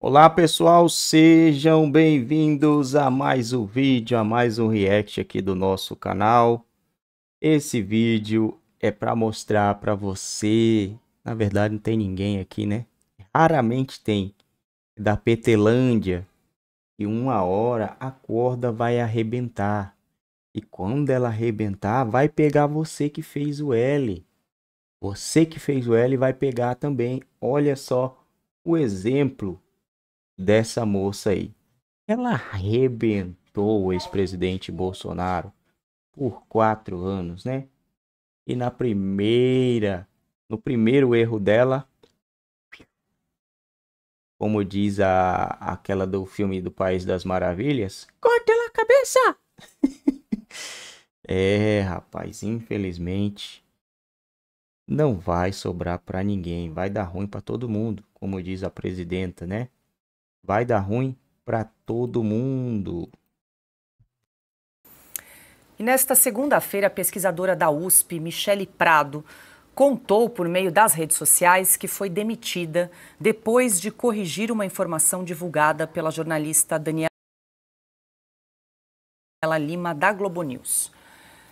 Olá pessoal, sejam bem-vindos a mais um vídeo, a mais um react aqui do nosso canal. Esse vídeo é para mostrar para você, na verdade não tem ninguém aqui, né? Raramente tem, da Petelândia, e uma hora a corda vai arrebentar. E quando ela arrebentar, vai pegar você que fez o L. Você que fez o L vai pegar também. Olha só o exemplo dessa moça aí. Ela arrebentou o ex-presidente Bolsonaro por quatro anos, né? E na primeira, no primeiro erro dela, como diz a, aquela do filme do País das Maravilhas, corta ela a cabeça! é, rapaz, infelizmente não vai sobrar para ninguém, vai dar ruim para todo mundo, como diz a presidenta, né? vai dar ruim para todo mundo. E nesta segunda-feira, a pesquisadora da USP, Michele Prado, contou por meio das redes sociais que foi demitida depois de corrigir uma informação divulgada pela jornalista Daniela Lima da Globo News.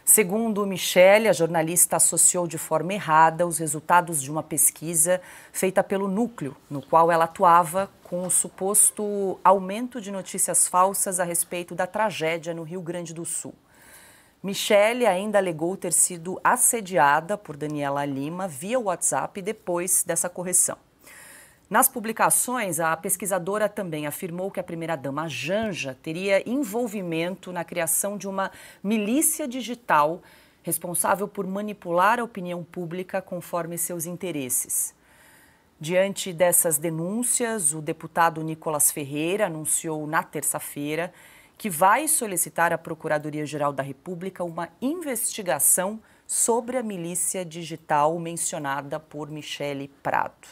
Segundo Michele, a jornalista associou de forma errada os resultados de uma pesquisa feita pelo núcleo, no qual ela atuava com o suposto aumento de notícias falsas a respeito da tragédia no Rio Grande do Sul. Michele ainda alegou ter sido assediada por Daniela Lima via WhatsApp depois dessa correção. Nas publicações, a pesquisadora também afirmou que a primeira-dama Janja teria envolvimento na criação de uma milícia digital responsável por manipular a opinião pública conforme seus interesses. Diante dessas denúncias, o deputado Nicolas Ferreira anunciou na terça-feira que vai solicitar à Procuradoria-Geral da República uma investigação sobre a milícia digital mencionada por Michele Prado.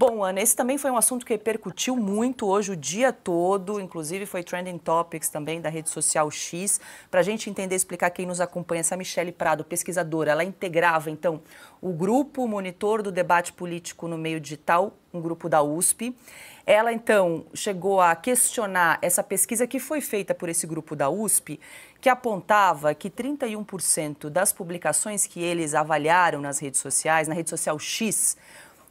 Bom, Ana, esse também foi um assunto que repercutiu muito hoje o dia todo, inclusive foi trending topics também da rede social X. Para a gente entender e explicar quem nos acompanha, essa Michele Prado, pesquisadora, ela integrava então o grupo monitor do debate político no meio digital, um grupo da USP. Ela então chegou a questionar essa pesquisa que foi feita por esse grupo da USP, que apontava que 31% das publicações que eles avaliaram nas redes sociais, na rede social X,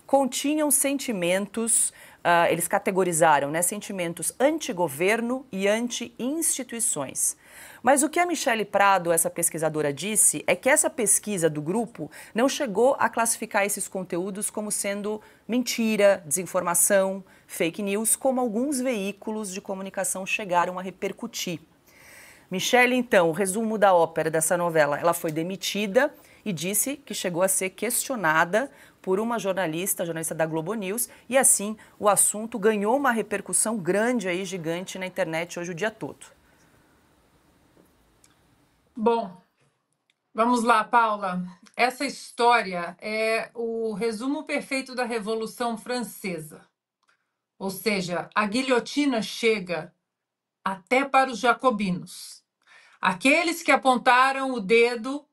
continham sentimentos, uh, eles categorizaram, né, sentimentos anti-governo e anti-instituições. Mas o que a Michele Prado, essa pesquisadora, disse é que essa pesquisa do grupo não chegou a classificar esses conteúdos como sendo mentira, desinformação, fake news, como alguns veículos de comunicação chegaram a repercutir. Michele, então, o resumo da ópera dessa novela, ela foi demitida e disse que chegou a ser questionada por uma jornalista, jornalista da Globo News, e assim o assunto ganhou uma repercussão grande aí, gigante na internet hoje o dia todo. Bom, vamos lá, Paula. Essa história é o resumo perfeito da Revolução Francesa. Ou seja, a guilhotina chega até para os jacobinos. Aqueles que apontaram o dedo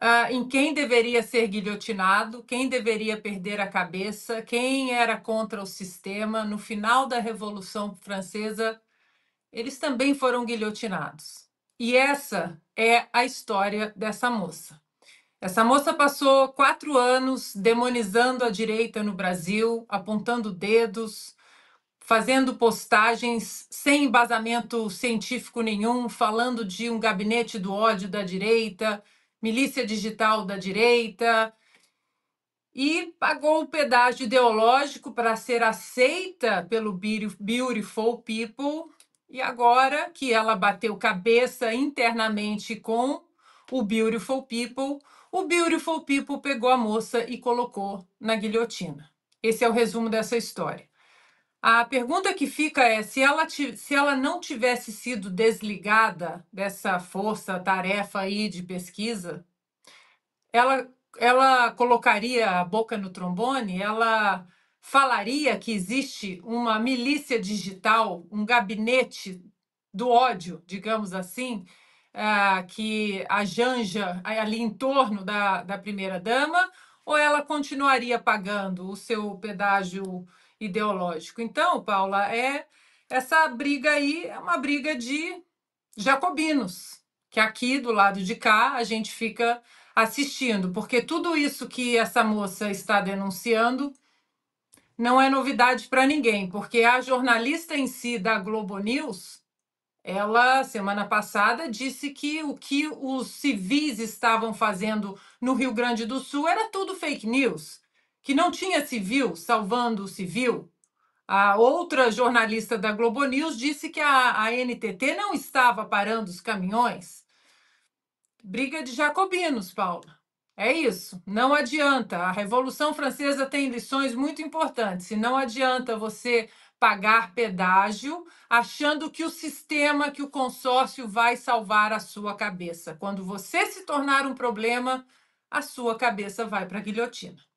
uh, em quem deveria ser guilhotinado, quem deveria perder a cabeça, quem era contra o sistema. No final da Revolução Francesa, eles também foram guilhotinados. E essa é a história dessa moça. Essa moça passou quatro anos demonizando a direita no Brasil, apontando dedos, fazendo postagens sem embasamento científico nenhum, falando de um gabinete do ódio da direita, milícia digital da direita, e pagou o pedágio ideológico para ser aceita pelo Beautiful People. E agora que ela bateu cabeça internamente com o Beautiful People, o Beautiful People pegou a moça e colocou na guilhotina. Esse é o resumo dessa história. A pergunta que fica é: se ela, se ela não tivesse sido desligada dessa força-tarefa aí de pesquisa, ela, ela colocaria a boca no trombone? Ela falaria que existe uma milícia digital, um gabinete do ódio, digamos assim, eh, que a Janja ali em torno da, da primeira-dama? Ou ela continuaria pagando o seu pedágio? ideológico. Então, Paula, é essa briga aí é uma briga de jacobinos, que aqui do lado de cá a gente fica assistindo, porque tudo isso que essa moça está denunciando não é novidade para ninguém, porque a jornalista em si da Globo News, ela semana passada disse que o que os civis estavam fazendo no Rio Grande do Sul era tudo fake news que não tinha civil salvando o civil, a outra jornalista da Globo News disse que a, a NTT não estava parando os caminhões. Briga de jacobinos, Paula. É isso, não adianta. A Revolução Francesa tem lições muito importantes. E não adianta você pagar pedágio achando que o sistema, que o consórcio vai salvar a sua cabeça. Quando você se tornar um problema, a sua cabeça vai para a guilhotina.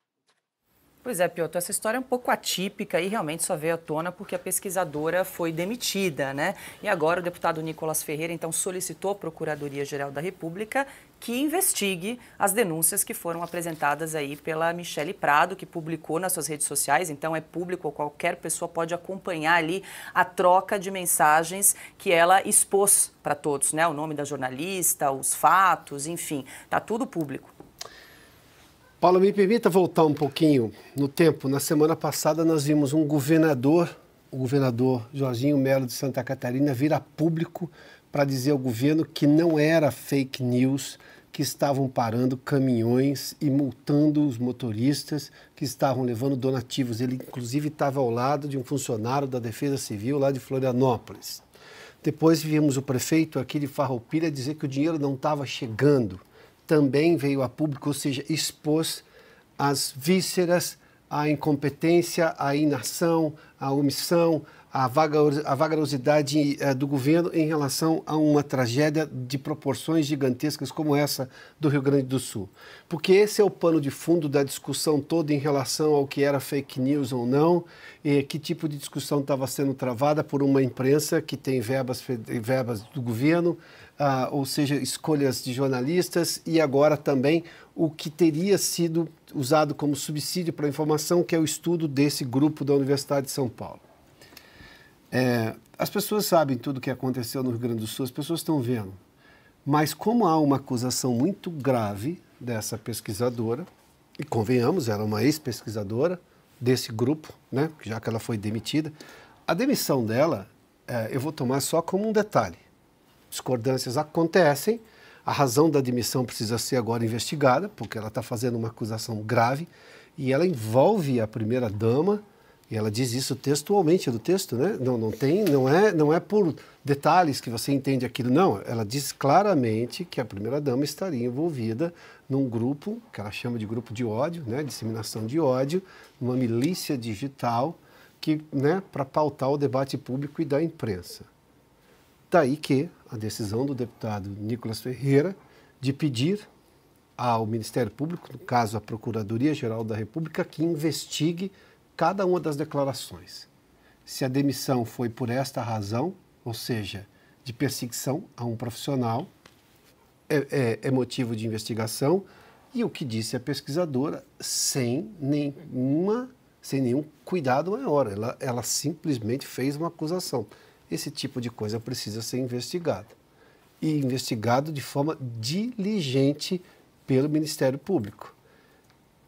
Pois é, Piotr, essa história é um pouco atípica e realmente só veio à tona porque a pesquisadora foi demitida, né? E agora o deputado Nicolas Ferreira, então, solicitou à Procuradoria-Geral da República que investigue as denúncias que foram apresentadas aí pela Michele Prado, que publicou nas suas redes sociais, então é público, qualquer pessoa pode acompanhar ali a troca de mensagens que ela expôs para todos, né? O nome da jornalista, os fatos, enfim, tá tudo público. Paulo, me permita voltar um pouquinho no tempo. Na semana passada nós vimos um governador, o governador Jorginho Melo de Santa Catarina, vir a público para dizer ao governo que não era fake news, que estavam parando caminhões e multando os motoristas que estavam levando donativos. Ele, inclusive, estava ao lado de um funcionário da Defesa Civil lá de Florianópolis. Depois vimos o prefeito aqui de Farroupilha dizer que o dinheiro não estava chegando também veio a público, ou seja, expôs as vísceras, a incompetência, a inação, a omissão, a, vagarosidade eh, do governo em relação a uma tragédia de proporções gigantescas como essa do Rio Grande do Sul. Porque esse é o pano de fundo da discussão toda em relação ao que era fake news ou não, e que tipo de discussão estava sendo travada por uma imprensa que tem verbas, verbas do governo, ah, ou seja, escolhas de jornalistas, e agora também o que teria sido usado como subsídio para a informação, que é o estudo desse grupo da Universidade de São Paulo. É, as pessoas sabem tudo o que aconteceu no Rio Grande do Sul, as pessoas estão vendo. Mas como há uma acusação muito grave dessa pesquisadora, e convenhamos, ela é uma ex-pesquisadora desse grupo, né, já que ela foi demitida, a demissão dela é, eu vou tomar só como um detalhe discordâncias acontecem, a razão da admissão precisa ser agora investigada, porque ela está fazendo uma acusação grave e ela envolve a primeira-dama, e ela diz isso textualmente do texto, né? Não, não tem, não é, não é por detalhes que você entende aquilo, não. Ela diz claramente que a primeira-dama estaria envolvida num grupo que ela chama de grupo de ódio, né? Disseminação de ódio, uma milícia digital que, né, para pautar o debate público e da imprensa. Daí tá que a decisão do deputado Nicolas Ferreira de pedir ao Ministério Público, no caso à Procuradoria-Geral da República, que investigue cada uma das declarações. Se a demissão foi por esta razão, ou seja, de perseguição a um profissional, é, é, é motivo de investigação. E o que disse a pesquisadora, sem nenhuma, sem nenhum cuidado maior, ela, ela simplesmente fez uma acusação esse tipo de coisa precisa ser investigado E investigado de forma diligente pelo Ministério Público.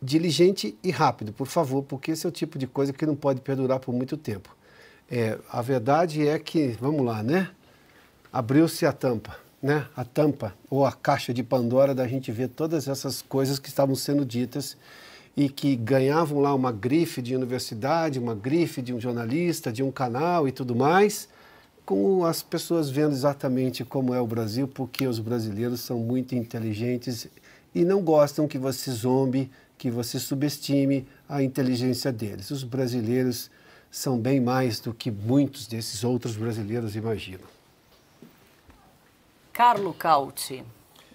Diligente e rápido, por favor, porque esse é o tipo de coisa que não pode perdurar por muito tempo. É, a verdade é que, vamos lá, né? Abriu-se a tampa, né? A tampa ou a caixa de Pandora da gente ver todas essas coisas que estavam sendo ditas e que ganhavam lá uma grife de universidade, uma grife de um jornalista, de um canal e tudo mais, com as pessoas vendo exatamente como é o Brasil, porque os brasileiros são muito inteligentes e não gostam que você zombe, que você subestime a inteligência deles. Os brasileiros são bem mais do que muitos desses outros brasileiros imaginam. Carlo Cauti.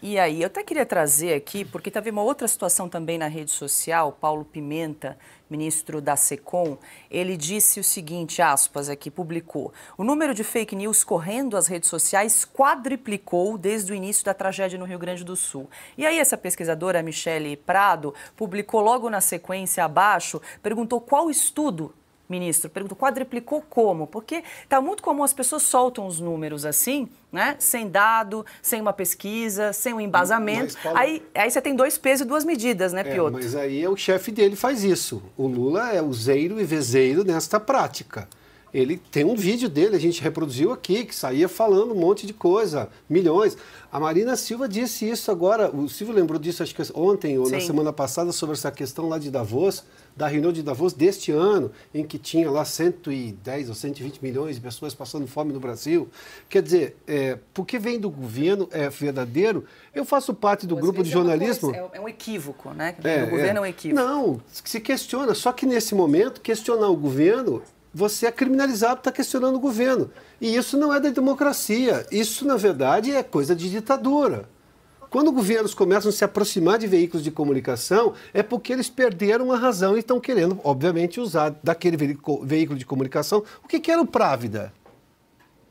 E aí, eu até queria trazer aqui, porque vendo uma outra situação também na rede social, Paulo Pimenta, ministro da SECOM, ele disse o seguinte, aspas aqui, publicou, o número de fake news correndo as redes sociais quadriplicou desde o início da tragédia no Rio Grande do Sul. E aí essa pesquisadora, Michele Prado, publicou logo na sequência abaixo, perguntou qual estudo ministro? Pergunto, quadriplicou como? Porque está muito comum as pessoas soltam os números assim, né? Sem dado, sem uma pesquisa, sem um embasamento. Mas, Paulo, aí, aí você tem dois pesos e duas medidas, né, é, Piotr? É, mas aí é o chefe dele faz isso. O Lula é useiro e vezeiro nesta prática. Ele tem um vídeo dele, a gente reproduziu aqui, que saía falando um monte de coisa, milhões. A Marina Silva disse isso agora, o Silvio lembrou disso acho que ontem ou Sim. na semana passada, sobre essa questão lá de Davos, da reunião de Davos deste ano, em que tinha lá 110 ou 120 milhões de pessoas passando fome no Brasil. Quer dizer, é, porque vem do governo, é verdadeiro. Eu faço parte do grupo de jornalismo. É, é, um equívoco, né? É, o governo é. é um equívoco. Não, se questiona. Só que nesse momento, questionar o governo você é criminalizado está questionando o governo. E isso não é da democracia. Isso, na verdade, é coisa de ditadura. Quando governos começam a se aproximar de veículos de comunicação, é porque eles perderam a razão e estão querendo, obviamente, usar daquele veículo de comunicação o que, que era o Právida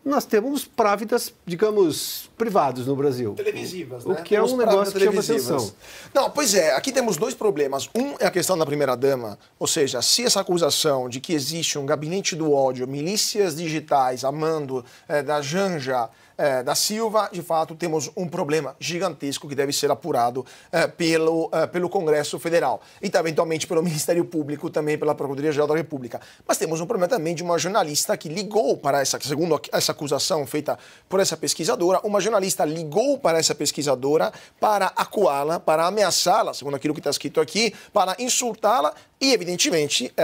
nós temos právidas, digamos, privados no Brasil. Televisivas, né? O que temos é um negócio que chama atenção. Não, pois é, aqui temos dois problemas. Um é a questão da primeira-dama, ou seja, se essa acusação de que existe um gabinete do ódio, milícias digitais amando é, da Janja é, da Silva, de fato, temos um problema gigantesco que deve ser apurado é, pelo, é, pelo Congresso Federal e também, eventualmente, pelo Ministério Público, também pela Procuradoria-Geral da República. Mas temos um problema também de uma jornalista que ligou para essa, segundo essa acusação feita por essa pesquisadora, uma jornalista ligou para essa pesquisadora para acuá-la, para ameaçá-la, segundo aquilo que está escrito aqui, para insultá-la e, evidentemente,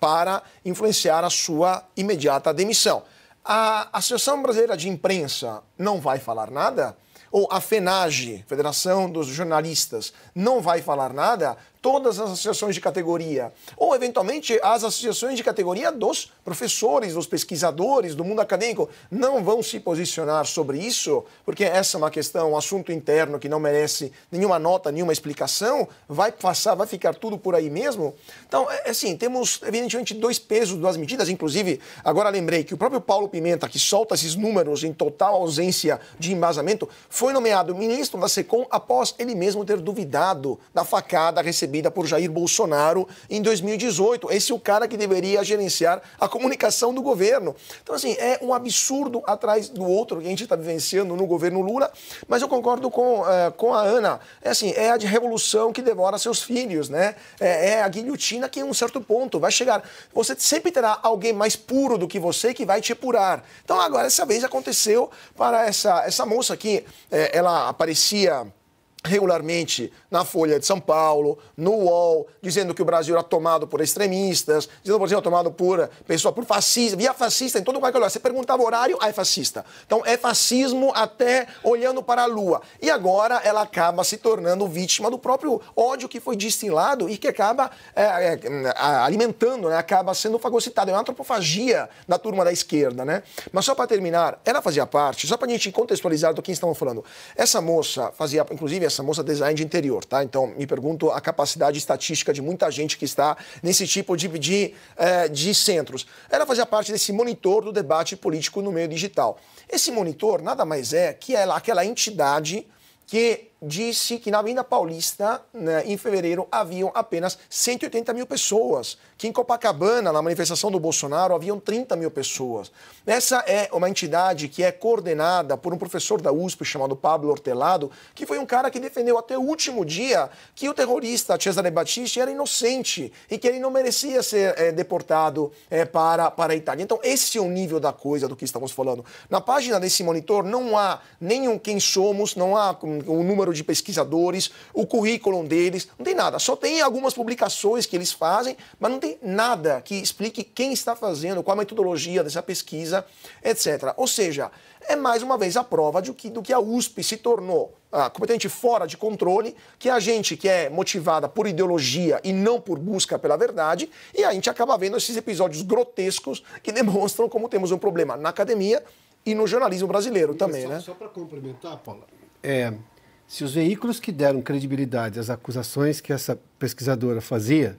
para influenciar a sua imediata demissão a Associação Brasileira de Imprensa não vai falar nada? Ou a FENAGE, Federação dos Jornalistas, não vai falar nada? todas as associações de categoria, ou eventualmente as associações de categoria dos professores, dos pesquisadores, do mundo acadêmico, não vão se posicionar sobre isso, porque essa é uma questão, um assunto interno que não merece nenhuma nota, nenhuma explicação, vai passar, vai ficar tudo por aí mesmo. Então, é, é assim, temos evidentemente dois pesos, duas medidas, inclusive, agora lembrei que o próprio Paulo Pimenta, que solta esses números em total ausência de embasamento, foi nomeado ministro da SECOM após ele mesmo ter duvidado da facada recebida recebida por Jair Bolsonaro em 2018. Esse é o cara que deveria gerenciar a comunicação do governo. Então, assim, é um absurdo atrás do outro que a gente está vivenciando no governo Lula, mas eu concordo com, uh, com a Ana. É assim, é a de revolução que devora seus filhos, né? É, é a guilhotina que, em um certo ponto, vai chegar. Você sempre terá alguém mais puro do que você que vai te apurar. Então, agora, essa vez aconteceu para essa, essa moça aqui é, eh, ela aparecia regularmente na Folha de São Paulo, no UOL, dizendo que o Brasil era tomado por extremistas, dizendo que o Brasil era tomado por pessoa por fascista, via fascista em todo qualquer lugar. Você perguntava horário, ah, é fascista. Então é fascismo até olhando para a lua. E agora ela acaba se tornando vítima do próprio ódio que foi destilado e que acaba é, é, alimentando, né? acaba sendo fagocitada. É uma antropofagia da turma da esquerda, né? Mas só para terminar, ela fazia parte, só para a gente contextualizar do que estamos falando. Essa moça fazia, inclusive, essa essa moça design de interior, tá? Então, me pergunto a capacidade estatística de muita gente que está nesse tipo de, de, é, de centros. Ela fazia parte desse monitor do debate político no meio digital. Esse monitor nada mais é que ela, aquela entidade que disse que na Avenida Paulista, né, em fevereiro, haviam apenas 180 mil pessoas, que em Copacabana, na manifestação do Bolsonaro, haviam 30 mil pessoas. Essa é uma entidade que é coordenada por um professor da USP chamado Pablo Hortelado, que foi um cara que defendeu até o último dia que o terrorista Cesare Battisti era inocente e que ele não merecia ser é, deportado é, para, para a Itália. Então, esse é o nível da coisa do que estamos falando. Na página desse monitor não há nenhum quem somos, não há hum, o um número número de pesquisadores, o currículo deles, não tem nada. Só tem algumas publicações que eles fazem, mas não tem nada que explique quem está fazendo, qual a metodologia dessa pesquisa, etc. Ou seja, é mais uma vez a prova do que, do que a USP se tornou ah, completamente fora de controle, que a gente que é motivada por ideologia e não por busca pela verdade, e a gente acaba vendo esses episódios grotescos que demonstram como temos um problema na academia e no jornalismo brasileiro também, só, né? Só para complementar, Paula, é, se os veículos que deram credibilidade às acusações que essa pesquisadora fazia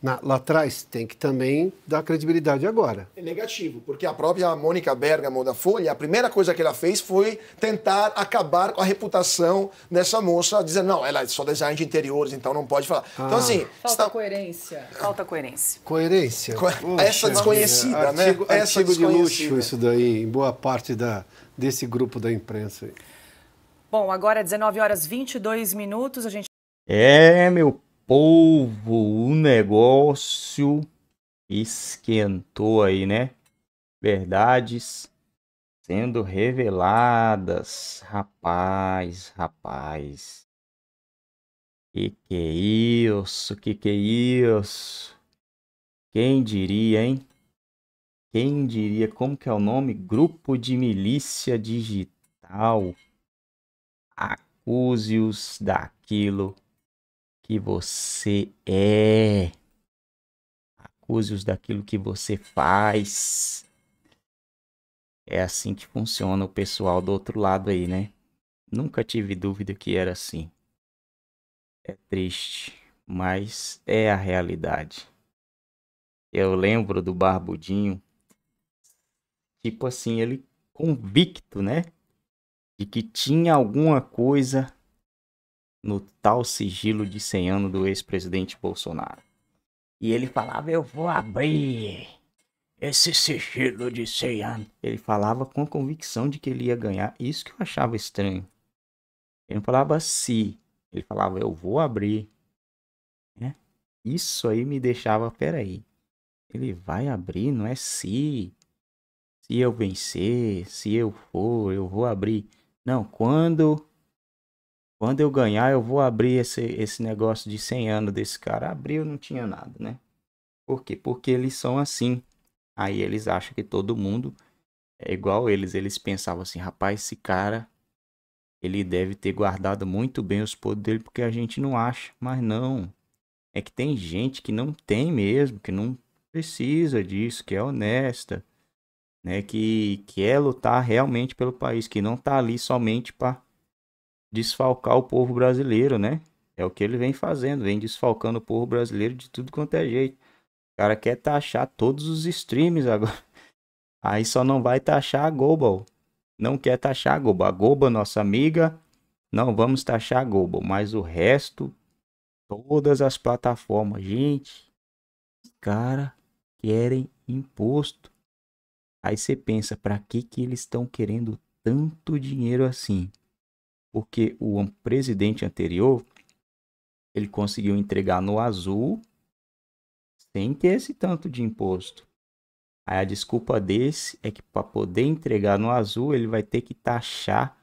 na, lá atrás tem que também dar credibilidade agora. É negativo, porque a própria Mônica Bergamo da Folha, a primeira coisa que ela fez foi tentar acabar com a reputação dessa moça, dizendo, não, ela é só design de interiores, então não pode falar. Então, ah. Então, assim... Falta está... coerência. Falta coerência. Coerência. Co Poxa, essa desconhecida, artigo, né? Artigo Essa artigo de luxo isso daí, em boa parte da, desse grupo da imprensa aí. Bom, agora 19 é horas 22 minutos, a gente. É, meu povo, o negócio esquentou aí, né? Verdades sendo reveladas. Rapaz, rapaz. Que que é isso? Que que é isso? Quem diria, hein? Quem diria? Como que é o nome? Grupo de Milícia Digital acuse-os daquilo que você é. Acuse-os daquilo que você faz. É assim que funciona o pessoal do outro lado aí, né? Nunca tive dúvida que era assim. É triste, mas é a realidade. Eu lembro do Barbudinho, tipo assim, ele convicto, né? de que tinha alguma coisa no tal sigilo de 100 anos do ex-presidente Bolsonaro. E ele falava: Eu vou abrir esse sigilo de 100 anos. Ele falava com a convicção de que ele ia ganhar. Isso que eu achava estranho. Ele não falava se, ele falava: Eu vou abrir. Né? Isso aí me deixava: Peraí, ele vai abrir, não é se. Se eu vencer, se eu for, eu vou abrir. Não, quando quando eu ganhar, eu vou abrir esse, esse negócio de 100 anos desse cara. Abriu, não tinha nada, né? Por quê? Porque eles são assim. Aí eles acham que todo mundo é igual eles. Eles pensavam assim, rapaz, esse cara, ele deve ter guardado muito bem os poderes dele, porque a gente não acha. Mas não. É que tem gente que não tem mesmo, que não precisa disso, que é honesta né, que quer é lutar realmente pelo país, que não está ali somente para desfalcar o povo brasileiro, né? É o que ele vem fazendo, vem desfalcando o povo brasileiro de tudo quanto é jeito. O cara quer taxar todos os streams agora. Aí só não vai taxar a Global. Não quer taxar a Global. A Global, nossa amiga, não vamos taxar a Global. Mas o resto, todas as plataformas. Gente, cara, querem imposto. Aí você pensa, para que, que eles estão querendo tanto dinheiro assim? Porque o presidente anterior, ele conseguiu entregar no azul sem ter esse tanto de imposto. Aí a desculpa desse é que para poder entregar no azul, ele vai ter que taxar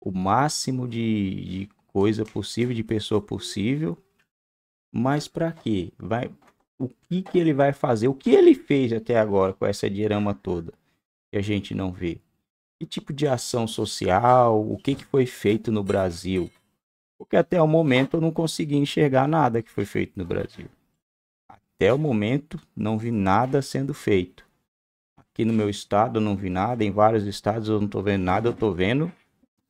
o máximo de, de coisa possível, de pessoa possível. Mas para quê? Vai o que, que ele vai fazer, o que ele fez até agora com essa diorama toda que a gente não vê. Que tipo de ação social, o que, que foi feito no Brasil? Porque até o momento eu não consegui enxergar nada que foi feito no Brasil. Até o momento não vi nada sendo feito. Aqui no meu estado eu não vi nada, em vários estados eu não estou vendo nada, eu estou vendo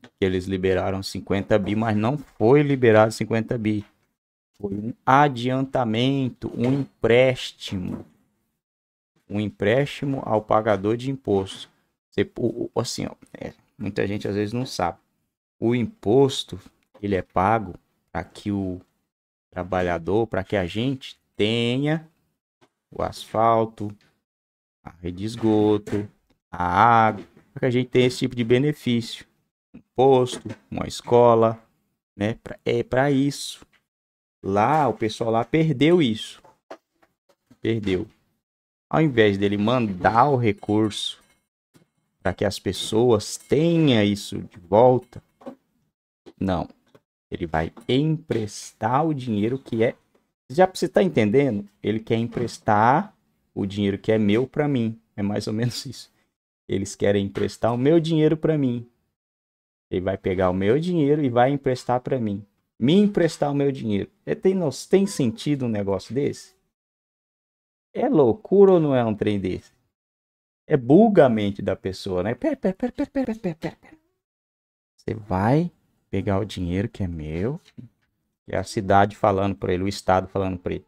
que eles liberaram 50 bi, mas não foi liberado 50 bi. Foi um adiantamento, um empréstimo. Um empréstimo ao pagador de imposto. Você, assim, ó, é, muita gente às vezes não sabe. O imposto, ele é pago para que o trabalhador, para que a gente tenha o asfalto, a rede de esgoto, a água, para que a gente tenha esse tipo de benefício. Um posto, uma escola, né? É para isso. Lá, o pessoal lá perdeu isso. Perdeu. Ao invés dele mandar o recurso para que as pessoas tenham isso de volta, não. Ele vai emprestar o dinheiro que é. Já você está entendendo? Ele quer emprestar o dinheiro que é meu para mim. É mais ou menos isso. Eles querem emprestar o meu dinheiro para mim. Ele vai pegar o meu dinheiro e vai emprestar para mim me emprestar o meu dinheiro. É, tem, tem sentido um negócio desse? É loucura ou não é um trem desse? É buga a mente da pessoa, né? Pera, pera, pera, pera, pera, pera, pera. Você vai pegar o dinheiro que é meu. É a cidade falando para ele, o estado falando para ele.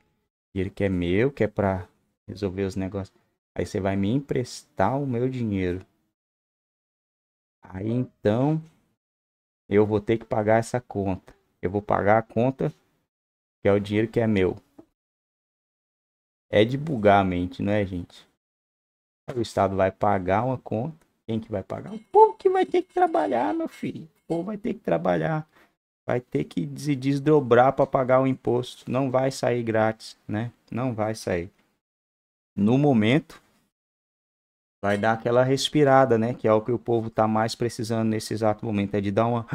Dinheiro que é meu, que é para resolver os negócios. Aí você vai me emprestar o meu dinheiro. Aí então eu vou ter que pagar essa conta. Eu vou pagar a conta, que é o dinheiro que é meu. É de bugar a mente, não é, gente? O Estado vai pagar uma conta. Quem que vai pagar? O povo que vai ter que trabalhar, meu filho. O povo vai ter que trabalhar. Vai ter que se desdobrar para pagar o imposto. Não vai sair grátis, né? Não vai sair. No momento, vai dar aquela respirada, né? Que é o que o povo tá mais precisando nesse exato momento. É de dar uma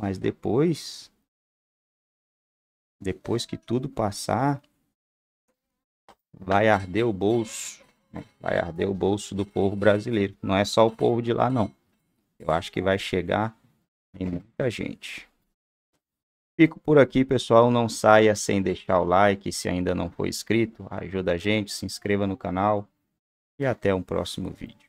mas depois, depois que tudo passar, vai arder o bolso. Né? Vai arder o bolso do povo brasileiro. Não é só o povo de lá, não. Eu acho que vai chegar em muita gente. Fico por aqui, pessoal. Não saia sem deixar o like. Se ainda não for inscrito, ajuda a gente, se inscreva no canal. E até um próximo vídeo.